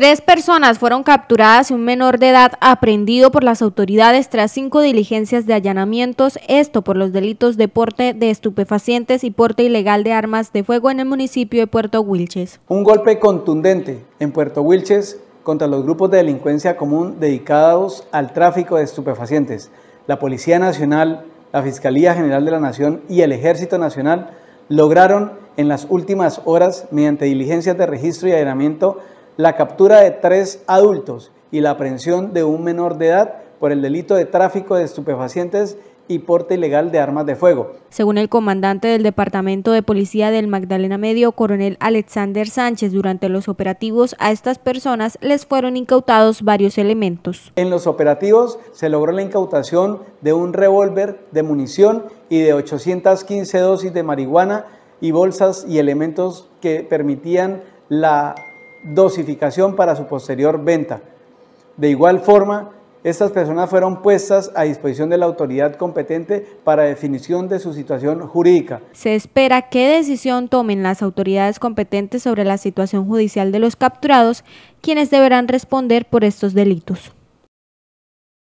Tres personas fueron capturadas y un menor de edad aprendido por las autoridades tras cinco diligencias de allanamientos, esto por los delitos de porte de estupefacientes y porte ilegal de armas de fuego en el municipio de Puerto Wilches. Un golpe contundente en Puerto Wilches contra los grupos de delincuencia común dedicados al tráfico de estupefacientes. La Policía Nacional, la Fiscalía General de la Nación y el Ejército Nacional lograron en las últimas horas, mediante diligencias de registro y allanamiento, la captura de tres adultos y la aprehensión de un menor de edad por el delito de tráfico de estupefacientes y porte ilegal de armas de fuego. Según el comandante del Departamento de Policía del Magdalena Medio, coronel Alexander Sánchez, durante los operativos a estas personas les fueron incautados varios elementos. En los operativos se logró la incautación de un revólver de munición y de 815 dosis de marihuana y bolsas y elementos que permitían la dosificación para su posterior venta. De igual forma, estas personas fueron puestas a disposición de la autoridad competente para definición de su situación jurídica. Se espera qué decisión tomen las autoridades competentes sobre la situación judicial de los capturados, quienes deberán responder por estos delitos.